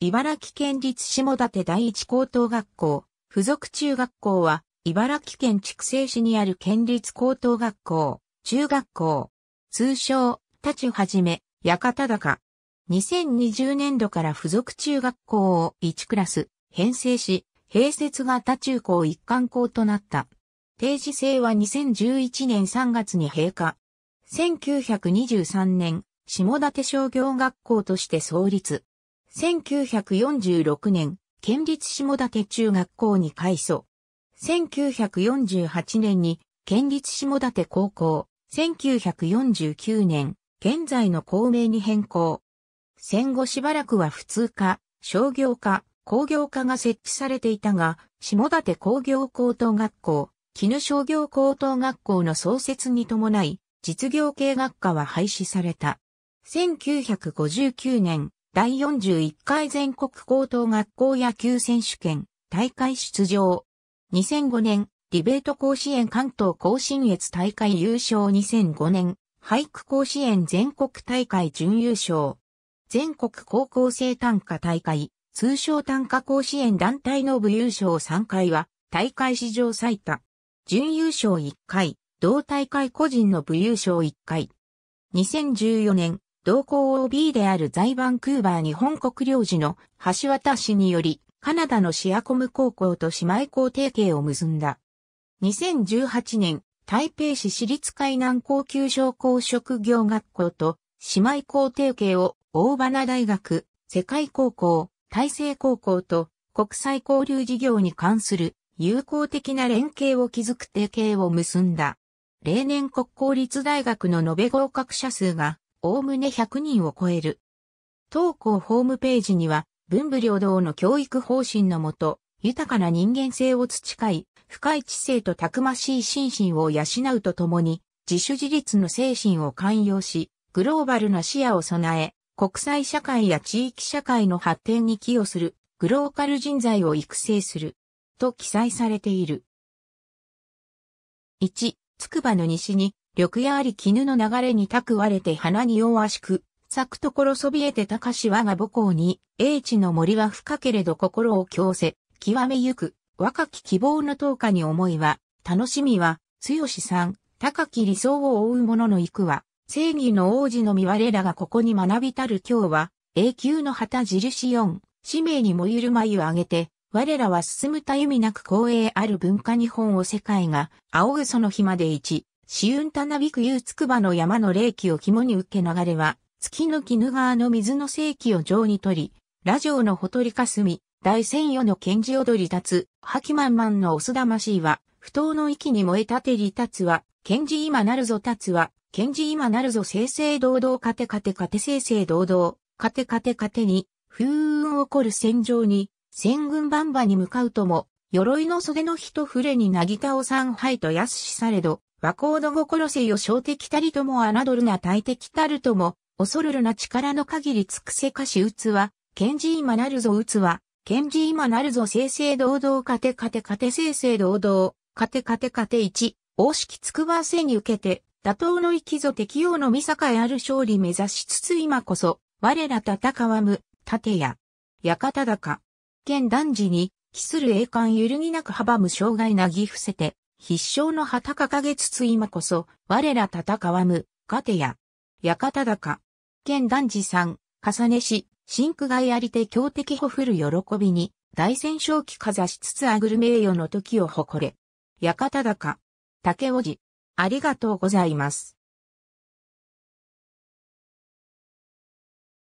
茨城県立下館第一高等学校、附属中学校は、茨城県筑西市にある県立高等学校、中学校、通称、立ちはじめ、館高。2020年度から附属中学校を1クラス、編成し、併設型中高一貫校となった。定時制は2011年3月に閉課。1923年、下館商業学校として創立。1946年、県立下館中学校に改組。1948年に、県立下館高校。1949年、現在の校名に変更。戦後しばらくは普通科、商業科、工業科が設置されていたが、下館工業高等学校、絹商業高等学校の創設に伴い、実業系学科は廃止された。1959年、第41回全国高等学校野球選手権大会出場。2005年、ディベート甲子園関東甲信越大会優勝2005年、俳句甲子園全国大会準優勝。全国高校生短歌大会、通称短歌甲子園団体の部優勝3回は、大会史上最多。準優勝1回、同大会個人の部優勝1回。2014年、同行 OB である在バンクーバー日本国領事の橋渡しにより、カナダのシアコム高校と姉妹校提携を結んだ。2018年、台北市私立海南高級商工職業学校と姉妹校提携を大花大学、世界高校、大成高校と国際交流事業に関する友好的な連携を築く提携を結んだ。例年国公立大学の延べ合格者数がおおむね100人を超える。当校ホームページには、文武両道の教育方針のもと、豊かな人間性を培い、深い知性とたくましい心身を養うとともに、自主自立の精神を寛容し、グローバルな視野を備え、国際社会や地域社会の発展に寄与する、グローカル人材を育成する、と記載されている。1、つくばの西に緑やあり絹の流れに蓄われて花に弱しく、咲くところそびえて高し我が母校に、英知の森は深けれど心を強せ、極めゆく、若き希望の投下に思いは、楽しみは、強しさん、高き理想を追う者の行くは、正義の王子のみ我らがここに学びたる今日は、永久の旗印4、使命にもゆる眉をあげて、我らは進むたゆみなく光栄ある文化日本を世界が、仰ぐその日まで一、シウンタナビクユーの山の霊気を肝に受け流れは、月の絹川の水の正気を上に取り、ラジオのほとりかすみ、大仙夜の賢治踊り立つ、覇気満々のオス魂は、不当の域に燃え立てり立つは、賢治今なるぞ立つは、賢治今なるぞ正々堂々勝て勝て勝て正々堂々、勝て勝て勝てに、風雲起こる戦場に、戦軍バンバに向かうとも、鎧の袖の一触れになぎ倒を三杯と安しされど、和光の心せよ小敵たりとも侮るな大敵たるとも、恐るるな力の限り尽くせかし打つは、賢治今なるぞ打つは、賢治今なるぞ正々堂々勝て勝て勝て正々堂々、勝て勝て勝て一、大式つくばせに受けて、打倒の生きぞ敵応の見境ある勝利目指しつつ今こそ、我ら戦わむ、盾や、館高。現男児に、帰する栄冠揺るぎなく阻む障害なぎ伏せて、必勝の旗掲げつつ今こそ、我ら戦わむ、ガテや、館高。剣男児さん、重ねし、真空外ありて強敵ほふる喜びに、大戦勝機かざしつつあぐる名誉の時を誇れ。館高。竹おじ、ありがとうございます。